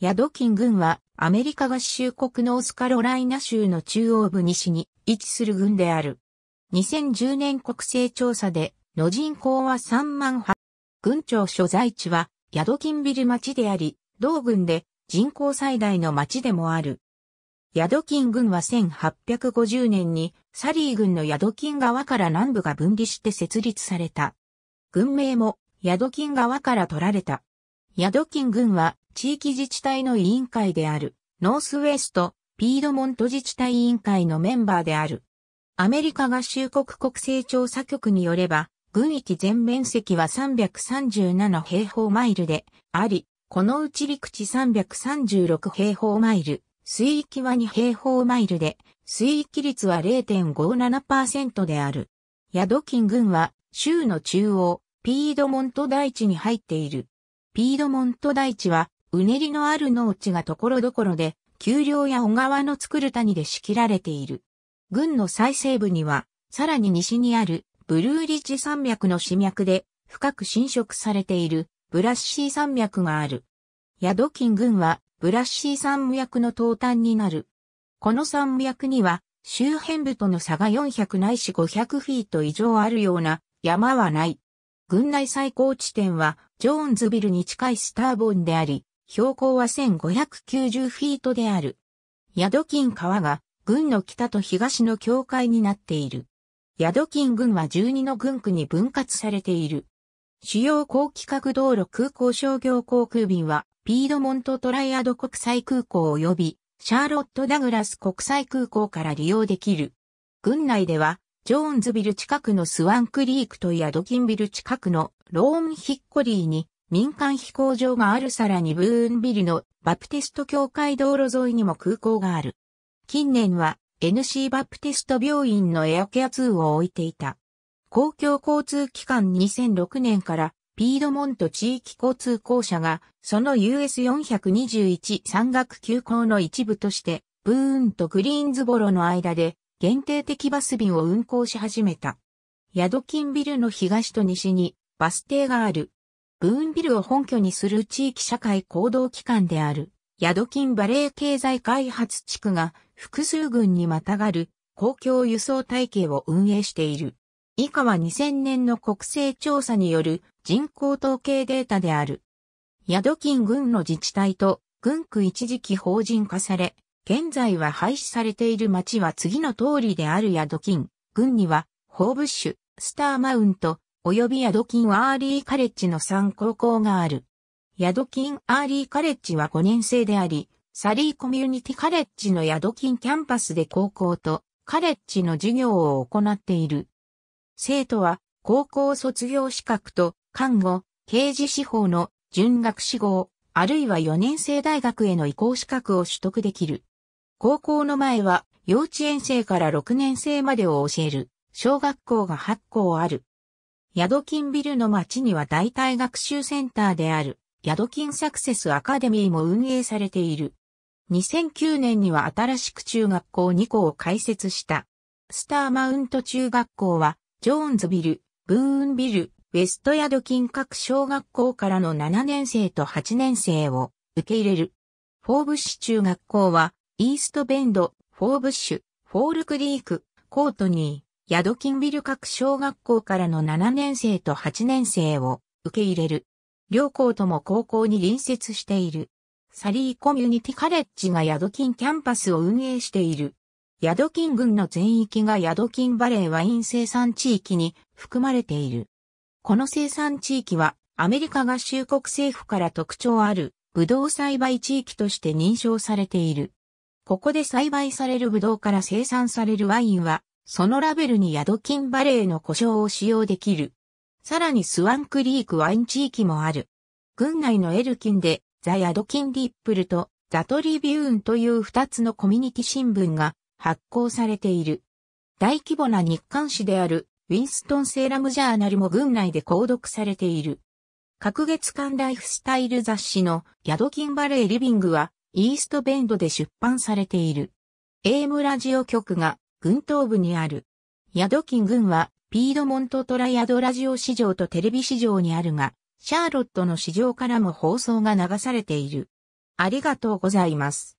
ヤドキン軍はアメリカ合衆国ノースカロライナ州の中央部西に位置する軍である。2010年国勢調査で、の人口は3万8。軍庁所在地はヤドキンビル町であり、同軍で人口最大の町でもある。ヤドキン軍は1850年にサリー軍のヤドキン側から南部が分離して設立された。軍名もヤドキン側から取られた。ヤドキン軍は地域自治体の委員会である、ノースウェスト、ピードモント自治体委員会のメンバーである。アメリカ合衆国国勢調査局によれば、軍域全面積は337平方マイルであり、このうち陸地336平方マイル、水域は2平方マイルで、水域率は0.57%である。ヤドキン軍は州の中央、ピードモント大地に入っている。ピードモント大地はうねりのある農地が所々で、丘陵や小川の作る谷で仕切られている。軍の最西部には、さらに西にあるブルーリッジ山脈の死脈で深く侵食されているブラッシー山脈がある。ヤドキン軍はブラッシー山脈の東端になる。この山脈には周辺部との差が400ないし500フィート以上あるような山はない。軍内最高地点はジョーンズビルに近いスターボンであり、標高は1590フィートである。ヤドキン川が郡の北と東の境界になっている。ヤドキン郡は12の郡区に分割されている。主要高規格道路空港商業航空便は、ピードモントトライアド国際空港及び、シャーロット・ダグラス国際空港から利用できる。郡内では、ジョーンズビル近くのスワンクリークとヤドキンビル近くのローンヒッコリーに民間飛行場があるさらにブーンビルのバプテスト教会道路沿いにも空港がある。近年は NC バプテスト病院のエアケア2を置いていた。公共交通機関2006年からピードモント地域交通公社がその US421 山岳急行の一部としてブーンとグリーンズボロの間で限定的バス便を運行し始めた。ヤドキンビルの東と西にバス停があるブーンビルを本拠にする地域社会行動機関である、ヤドキンバレー経済開発地区が複数群にまたがる公共輸送体系を運営している。以下は2000年の国勢調査による人口統計データである。ヤドキン軍の自治体と軍区一時期法人化され、現在は廃止されている町は次の通りであるヤドキン、軍には、ホーブッシュ、スターマウント、及びヤドキンアーリーカレッジの3高校がある。ヤドキンアーリーカレッジは5年生であり、サリーコミュニティカレッジのヤドキンキャンパスで高校とカレッジの授業を行っている。生徒は高校卒業資格と看護、刑事司法の準学士号、あるいは4年生大学への移行資格を取得できる。高校の前は幼稚園生から6年生までを教える小学校が8校ある。ヤドキンビルの町には代替学習センターである、ヤドキンサクセスアカデミーも運営されている。2009年には新しく中学校2校を開設した。スターマウント中学校は、ジョーンズビル、ブーンビル、ウェストヤドキン各小学校からの7年生と8年生を受け入れる。フォーブッシュ中学校は、イーストベンド、フォーブッシュ、フォールクリーク、コートニー。ヤドキンビル各小学校からの7年生と8年生を受け入れる。両校とも高校に隣接している。サリーコミュニティカレッジがヤドキンキャンパスを運営している。ヤドキン群の全域がヤドキンバレーワイン生産地域に含まれている。この生産地域はアメリカ合衆国政府から特徴あるブドウ栽培地域として認証されている。ここで栽培されるブドウから生産されるワインはそのラベルにヤドキンバレーの故障を使用できる。さらにスワンクリークワイン地域もある。郡内のエルキンで、ザ・ヤドキン・リップルとザ・トリビューンという二つのコミュニティ新聞が発行されている。大規模な日刊誌であるウィンストン・セーラム・ジャーナルも郡内で購読されている。各月間ライフスタイル雑誌のヤドキンバレーリビングはイーストベンドで出版されている。a ムラジオ局が群島部にある。ヤドキン郡は、ピードモントトラヤドラジオ市場とテレビ市場にあるが、シャーロットの市場からも放送が流されている。ありがとうございます。